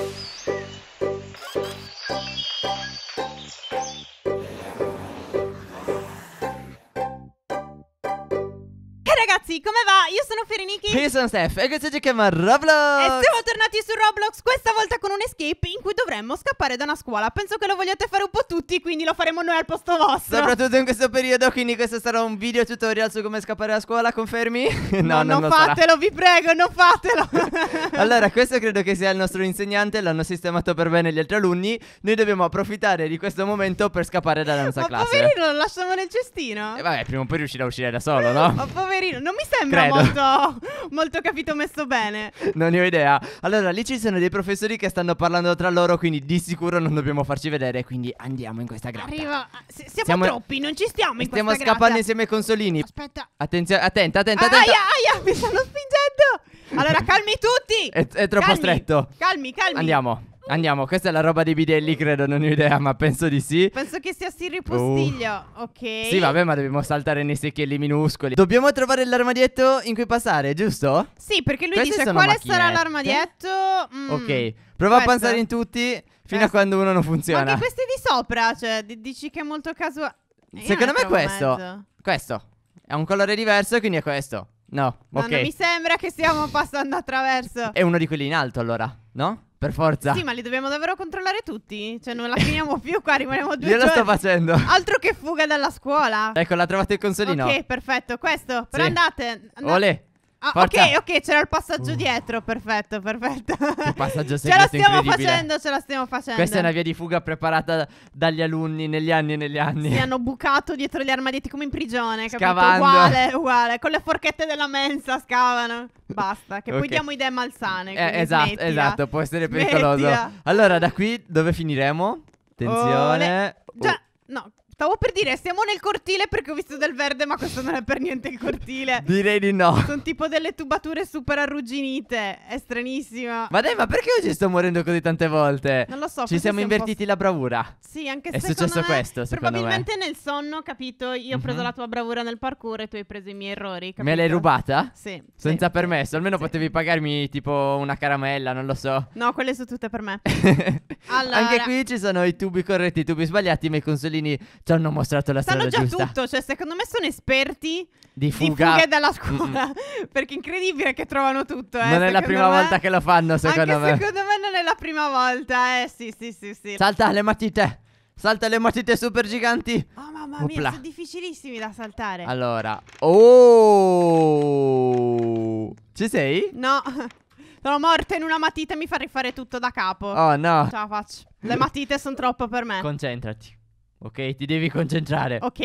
Thank you. ragazzi, come va? Io sono Ferenichi Io sono Steph e questo ci chiama Roblox E siamo tornati su Roblox, questa volta con un escape in cui dovremmo scappare da una scuola Penso che lo vogliate fare un po' tutti, quindi lo faremo noi al posto vostro Soprattutto in questo periodo, quindi questo sarà un video tutorial su come scappare da scuola, confermi? no, no, non fatelo, sarà. vi prego, non fatelo Allora, questo credo che sia il nostro insegnante, l'hanno sistemato per bene gli altri alunni Noi dobbiamo approfittare di questo momento per scappare dalla nostra Ma classe Ma poverino, lo lasciamo nel cestino E eh, vabbè, prima o poi riuscirà a uscire da solo, no? Ma poverino Carino, non mi sembra molto, molto capito messo bene. Non ne ho idea. Allora, lì ci sono dei professori che stanno parlando tra loro, quindi di sicuro non dobbiamo farci vedere, quindi andiamo in questa gratta. Arriva, S- siamo, siamo troppi, non ci stiamo in stiamo questa Stiamo scappando insieme ai consolini. Aspetta. Attenzione, attenta, attenta, ah, attenta. Aia, aia, mi stanno spingendo. Allora, calmi tutti. È, è troppo Calmi, stretto. Calmi, calmi. Andiamo. Andiamo, questa è la roba dei bidelli, credo, non ho idea, ma penso di sì. Penso che sia Sirri Postiglio. Uh. Ok. Sì, vabbè, ma dobbiamo saltare nei secchielli minuscoli. Dobbiamo trovare l'armadietto in cui passare, giusto? Sì, perché lui Queste dice quale macchinette. sarà l'armadietto. Mm. Ok, prova Questo. a pensare in tutti fino eh. a quando uno non funziona. Ma anche questi di sopra, cioè, dici che è molto casuale. Secondo eh, me è questo. Mezzo. Questo. È un colore diverso, quindi è questo. No, no ok. Non mi sembra che stiamo passando attraverso. È uno di quelli in alto, allora, no? Per forza. Sì, ma li dobbiamo davvero controllare tutti? Cioè, non la finiamo più qua, rimaniamo due Io giorni. Io lo sto facendo. Altro che fuga dalla scuola. Ecco, l'ha trovate il consolino. Ok, perfetto. Questo. Però sì. andate. andate. Olè. Ah, Forza. ok, ok, c'era il passaggio uh. dietro, perfetto, perfetto. Che passaggio Ce la stiamo facendo, ce la stiamo facendo. Questa è una via di fuga preparata dagli alunni negli anni e negli anni. Si hanno bucato dietro gli armadietti come in prigione, Scavando. capito? Uguale, uguale, con le forchette della mensa scavano. Basta, che okay. poi diamo idee malsane. Eh, esatto, smettila. esatto, può essere smettila. pericoloso. Allora, da qui dove finiremo? Attenzione. Ole. Già, oh. no, Stavo per dire, siamo nel cortile perché ho visto del verde, ma questo non è per niente il cortile. Direi di no. Sono tipo delle tubature super arrugginite. È stranissima. Ma dai, ma perché oggi sto morendo così tante volte? Non lo so. Ci siamo invertiti la bravura. Sì, anche se è successo me, questo. Probabilmente me. nel sonno, capito? Io ho preso mhm. la tua bravura nel parkour e tu hai preso i miei errori. Capito? Me l'hai rubata? Sì. Senza sì, permesso. Almeno sì. potevi pagarmi tipo una caramella, non lo so. No, quelle sono tutte per me. allora. Anche qui ci sono i tubi corretti, i tubi sbagliati, i miei consolini ci hanno mostrato la Sanno strada già tutto, cioè secondo me sono esperti Di fuga. di fughe dalla scuola, perché è incredibile che trovano tutto, eh, non è la prima me. volta che lo fanno, secondo Anche me. secondo me non è la prima volta, eh, sì, sì, sì, sì. Salta le matite. Salta le matite super giganti. Oh mamma mia, Opla. sono difficilissimi da saltare. Allora, oh! Ci sei? No, sono morta in una matita e mi fa rifare tutto da capo. Oh no. Ce la faccio. Le matite sono troppo per me. Concentrati. Ok, ti devi concentrare. Ok.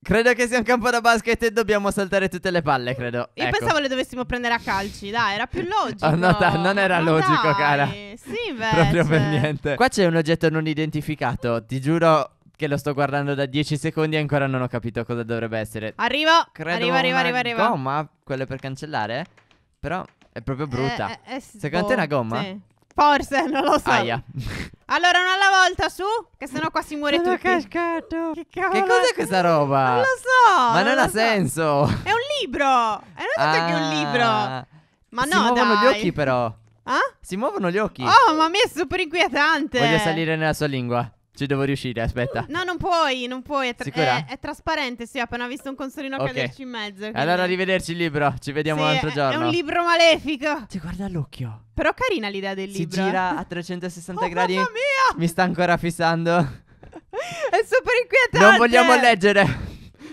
Credo che sia un campo da basket e dobbiamo saltare tutte le palle, credo. Io ecco. pensavo le dovessimo prendere a calci, dai, era più logico. Oh, no, ta- non era no, logico, dai. cara. Sì, beh. Proprio per cioè. niente. Qua c'è un oggetto non identificato, ti giuro che lo sto guardando da 10 secondi e ancora non ho capito cosa dovrebbe essere. Arrivo, credo arriva, arriva, arriva, arriva. Gomma, quelle per cancellare? Però è proprio brutta. È, è, è Secondo boh, te è una boh, gomma? Sì forse, non lo so. Aia. Allora, una alla volta su, che sennò qua si muore tutto. tutti. cascato. Che, cavolo... che cos'è questa roba? Non lo so. Ma non, non ha so. senso. È un libro. È una detto ah. che è un libro. Ah. Ma si no, Si muovono gli occhi però. Ah? Si muovono gli occhi. Oh, ma mi è super inquietante. Voglio salire nella sua lingua. Ci devo riuscire, aspetta. No, non puoi, non puoi. È, tra- è, è trasparente, sì, ho appena visto un consolino okay. caderci in mezzo. Quindi... Allora, arrivederci il libro, ci vediamo sì, un altro giorno. È un libro malefico. Ti guarda l'occhio. Però carina l'idea del libro. Si gira eh. a 360 oh, gradi. Mamma mia! Mi sta ancora fissando. è super inquietante. Non vogliamo leggere.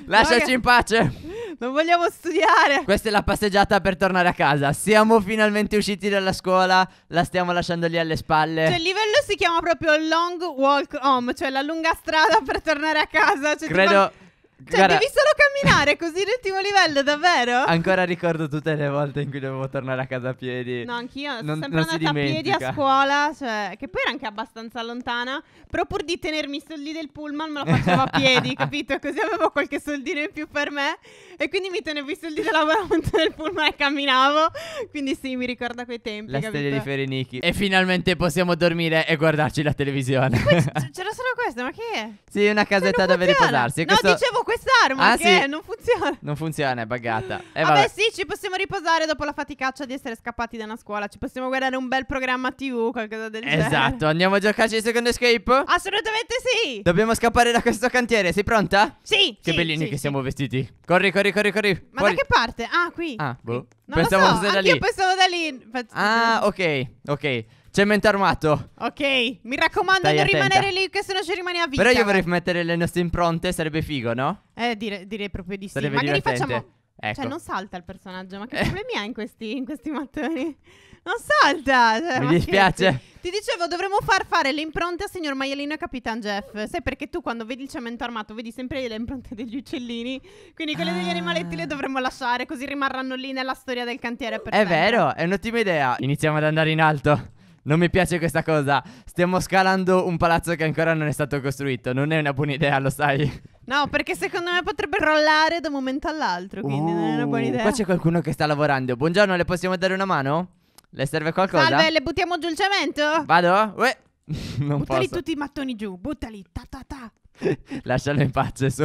Lasciaci okay. in pace. Non vogliamo studiare. Questa è la passeggiata per tornare a casa. Siamo finalmente usciti dalla scuola. La stiamo lasciando lì alle spalle. Cioè, il livello si chiama proprio Long Walk Home, cioè la lunga strada per tornare a casa. Cioè, Credo. Tipo... Cioè, Guarda, devi solo camminare così l'ultimo livello, davvero? Ancora ricordo tutte le volte in cui dovevo tornare a casa a piedi. No, anch'io non, sono sempre non andata a piedi a scuola, cioè, che poi era anche abbastanza lontana. Però pur di tenermi i soldi del pullman me lo facevo a piedi, capito? Così avevo qualche soldino in più per me. E quindi mi tenevo i soldi dell'abbonamento del pullman e camminavo. Quindi sì, mi ricorda quei tempi. La capito? di Ferenichi. E finalmente possiamo dormire e guardarci la televisione. c- c'era solo questo, ma che è? Sì, una casetta cioè, dove riposarsi. No, questo... dicevo quest'arma ah, che sì. non funziona. Non funziona, è buggata. Eh, vabbè. vabbè. sì, ci possiamo riposare dopo la faticaccia di essere scappati da una scuola. Ci possiamo guardare un bel programma TV, qualcosa del genere. Esatto, andiamo a giocarci il secondo escape? Assolutamente sì. Dobbiamo scappare da questo cantiere, sei pronta? Sì. Che sì, bellini sì, che siamo vestiti. Corri, corri, corri, corri. Ma corri. da che parte? Ah, qui. Ah, boh. Non pensavo lo so, fosse da lì. Io pensavo da lì. Ah, ok, ok. C'è mente armato. Ok, mi raccomando Stai non attenta. rimanere lì che se no ci rimane a vita. Però io vorrei mettere le nostre impronte, sarebbe figo, no? Eh, dire, direi proprio di sì. Sarebbe Magari divertente. facciamo... Cioè, ecco. Cioè, non salta il personaggio, ma che eh. problemi ha in questi, in questi mattoni? Non salta! Cioè, Mi dispiace. Ti dicevo, dovremmo far fare le impronte a signor Maialino e Capitan Jeff. Sai perché tu quando vedi il cemento armato vedi sempre le impronte degli uccellini? Quindi quelle degli animaletti le ah. dovremmo lasciare, così rimarranno lì nella storia del cantiere. Per è sempre. vero, è un'ottima idea. Iniziamo ad andare in alto. Non mi piace questa cosa. Stiamo scalando un palazzo che ancora non è stato costruito. Non è una buona idea, lo sai. No, perché secondo me potrebbe rollare da un momento all'altro. Quindi uh, non è una buona uh, idea. Qua c'è qualcuno che sta lavorando. Buongiorno, le possiamo dare una mano? Le serve qualcosa? Salve, le buttiamo giù il cemento? Vado? Uè. non buttali posso. tutti i mattoni giù, buttali. Ta ta ta. Lascialo in pace su.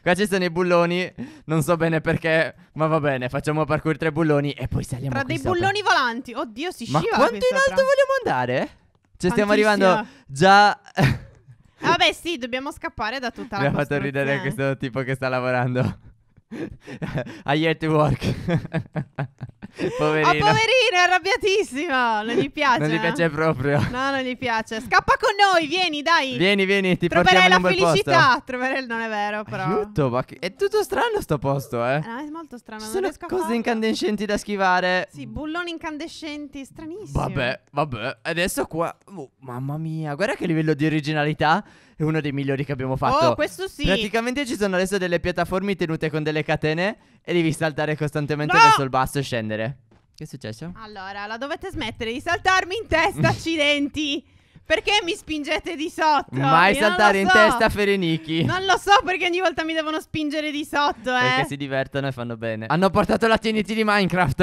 Qua ci sono i bulloni, non so bene perché, ma va bene, facciamo parkour tra i bulloni e poi saliamo Tra dei sopra. bulloni volanti, oddio si scivola Ma quanto in alto vogliamo andare? Ci cioè, stiamo arrivando già... vabbè sì, dobbiamo scappare da tutta la Mi ha fatto ridere questo tipo che sta lavorando agli at work. poverino. Oh, poverino, è arrabbiatissimo. Non gli piace. non gli eh? piace proprio. No, non gli piace. Scappa con noi, vieni, dai. Vieni, vieni, ti Troverai la felicità. Troverai il non è vero, però. Aiuto, ma che... è tutto strano sto posto, eh. No, è molto strano. Ci sono cose incandescenti da schivare. Sì, bulloni incandescenti, stranissimi. Vabbè, vabbè. Adesso qua, oh, mamma mia, guarda che livello di originalità. È uno dei migliori che abbiamo fatto. Oh, questo sì. Praticamente ci sono adesso delle piattaforme tenute con delle le catene e devi saltare costantemente no! verso il basso e scendere. Che è successo? Allora, la dovete smettere di saltarmi in testa, accidenti! Perché mi spingete di sotto? Mai Io saltare so. in testa Fereniki. Non lo so perché ogni volta mi devono spingere di sotto, eh. Perché si divertono e fanno bene. Hanno portato la TNT di Minecraft.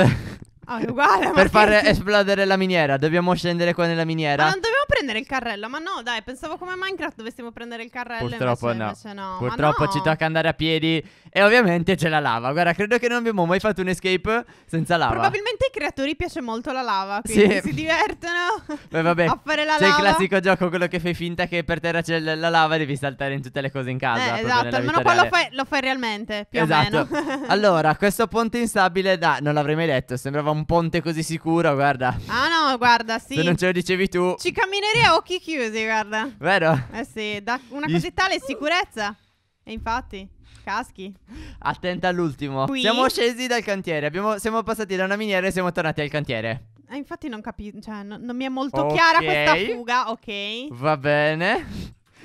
oh, è uguale. per far esplodere la miniera. Dobbiamo scendere qua nella miniera. Ma non prendere il carrello? Ma no, dai, pensavo come Minecraft dovessimo prendere il carrello. Purtroppo invece, no. Invece no. Purtroppo no. ci tocca andare a piedi. E ovviamente c'è la lava. Guarda, credo che non abbiamo mai fatto un escape senza lava. Probabilmente ai creatori piace molto la lava. Quindi sì. si divertono Beh, vabbè. a fare la lava. C'è il classico gioco, quello che fai finta che per terra c'è la lava, devi saltare in tutte le cose in casa. Eh, esatto, almeno poi lo fai, lo fai, realmente. Più esatto. o meno. allora, questo ponte instabile, da, non l'avrei mai detto. Sembrava un ponte così sicuro, guarda. Ah, no, guarda, sì. Se non ce lo dicevi tu, ci cammina tenere a occhi chiusi, guarda. Vero? Eh sì, da una così tale sicurezza. E infatti, caschi. Attenta all'ultimo. Qui? Siamo scesi dal cantiere, abbiamo- siamo passati da una miniera e siamo tornati al cantiere. Eh, infatti non capisco, cioè no- non mi è molto Ok. chiara questa fuga, ok? Va bene.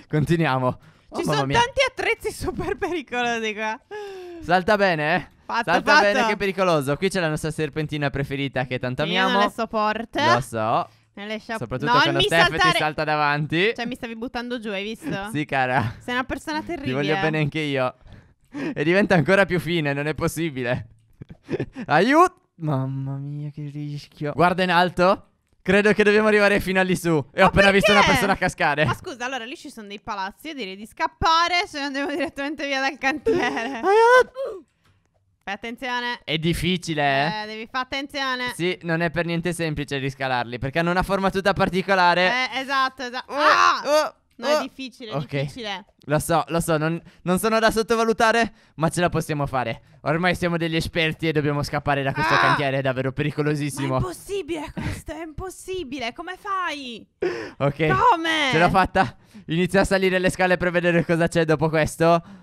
Continuiamo. Ci Oh, sono tanti attrezzi super pericolosi qua. Salta bene, eh. Fatto, Salta fatto. bene che pericoloso. Qui c'è la nostra serpentina preferita che tanto Io non le sopporto. Lo so. Shop... Soprattutto no, quando Steph saltare... ti salta davanti. Cioè, mi stavi buttando giù, hai visto? sì, cara. Sei una persona terribile. Ti voglio bene anche io. E diventa ancora più fine, non è possibile. Aiuto! Mamma mia, che rischio. Guarda in alto. Credo che dobbiamo arrivare fino a lì su. E ho appena visto una persona cascare. Ma scusa, allora lì ci sono dei palazzi. Io direi di scappare se non andiamo direttamente via dal cantiere. Aiuto! Fai attenzione. È difficile, eh? Eh, devi fare attenzione. Sì, non è per niente semplice riscalarli perché hanno una forma tutta particolare. Eh, esatto, esatto. Ah! Uh, no, uh. è difficile, è okay. difficile. Lo so, lo so, non, non, sono da sottovalutare, ma ce la possiamo fare. Ormai siamo degli esperti e dobbiamo scappare da questo ah! cantiere, è davvero pericolosissimo. Ma è impossibile questo, è impossibile. Come fai? Ok. Come? Ce l'ho fatta. Inizio a salire le scale per vedere cosa c'è dopo questo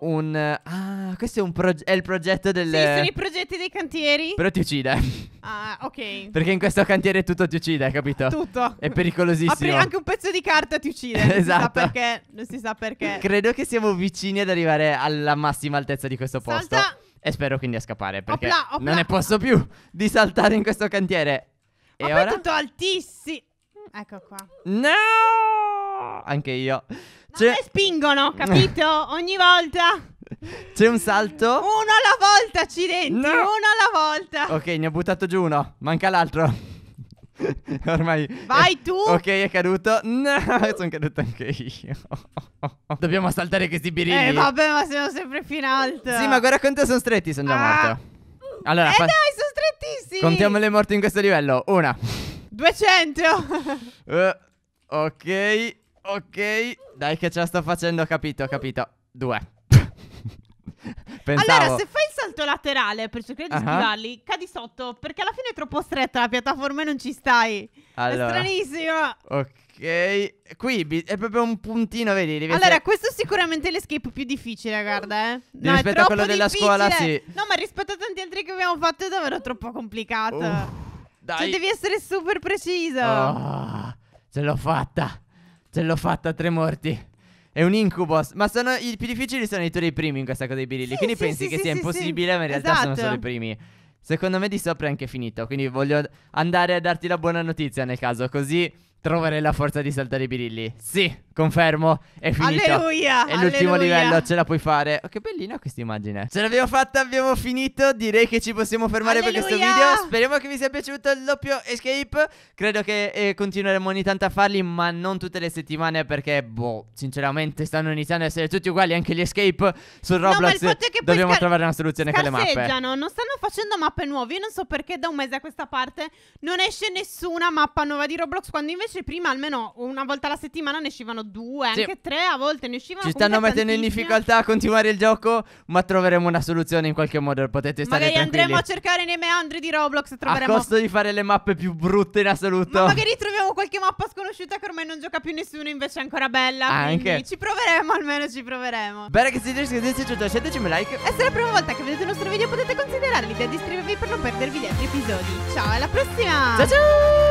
un... Ah, questo è, un proge- è il progetto del... Sì, sono i progetti dei cantieri. Però ti uccide. Ah, ok. Perché in questo cantiere tutto ti uccide, capito? Tutto. È pericolosissimo. Apri anche un pezzo di carta ti uccide. esatto. Non si sa esatto. perché. Non si sa perché. Credo che siamo vicini ad arrivare alla massima altezza di questo posto. Salta. E spero quindi a scappare perché opla, opla. non ne posso più di saltare in questo cantiere. E Ho ora? È tutto altissimo. Ecco qua. No! Anche io. C'è... Ma spingono, capito? Ogni volta. C'è un salto. Uno alla volta, accidenti. No. Uno alla volta. Ok, ne ho buttato giù uno. Manca l'altro. Ormai Vai tu Ok è caduto No Sono caduto anche io Dobbiamo saltare questi birilli Eh vabbè ma siamo sempre fino alto Sì ma guarda quanto sono stretti Sono già ah. morto Allora Eh fa... dai sono strettissimi Contiamo le morti in questo livello Una 200 uh, eh, Ok Ok. Dai che ce la sto facendo, ho capito, ho capito. Due. Pensavo. Allora, se fai il salto laterale per cercare di uh -huh. schivarli, cadi sotto perché alla fine è troppo stretta la piattaforma e non ci stai. Allora. È stranissimo. Ok, qui è proprio un puntino, vedi? allora, essere... questo è sicuramente l'escape più difficile, guarda. Eh. No, rispetto a quello difficile. della scuola, sì. No, ma rispetto a tanti altri che abbiamo fatto è davvero troppo complicato. Uh, dai. Cioè, devi essere super preciso. Oh, ce l'ho fatta. Ce l'ho fatta, tre morti. È un incubo. Ma sono, i più difficili sono i tuoi primi in questa cosa dei birilli. Sì, quindi sì, pensi sì, che sia impossibile, ma in realtà esatto. sono solo i esatto. primi. Secondo me di sopra è anche finito. Quindi voglio andare a darti la buona notizia nel caso. Così troverai la forza di saltare i birilli. Sì, Confermo, è finita. Alleluia! È l'ultimo alleluia. livello, ce la puoi fare. Oh, che bellina questa immagine. Ce l'abbiamo fatta, abbiamo finito. Direi che ci possiamo fermare alleluia. per questo video. Speriamo che vi sia piaciuto il doppio escape. Credo che eh, continueremo ogni tanto a farli, ma non tutte le settimane perché, boh, sinceramente stanno iniziando a essere tutti uguali, anche gli escape su Roblox. No, dobbiamo trovare una soluzione con le mappe. Non stanno facendo mappe nuove. Io non so perché da un mese a questa parte non esce nessuna mappa nuova di Roblox, quando invece prima almeno una volta alla settimana ne uscivano due, sì. anche tre, a volte ne uscivano. Ci stanno mettendo tantissime. in difficoltà a continuare il gioco, ma troveremo una soluzione in qualche modo. Potete stare Magari tranquilli. andremo a cercare nei meandri di Roblox. troveremo... A costo di fare le mappe più brutte in assoluto. Ma magari troviamo qualche mappa sconosciuta che ormai non gioca più nessuno, invece è ancora bella. Anche. Quindi Ci proveremo, almeno ci proveremo. Bene, che siete riusciti, iscriviti, lasciateci un like. E se è la prima volta che vedete il nostro video, potete considerare l'idea di iscrivervi per non perdervi gli altri episodi. Ciao, alla prossima! Ciao ciao!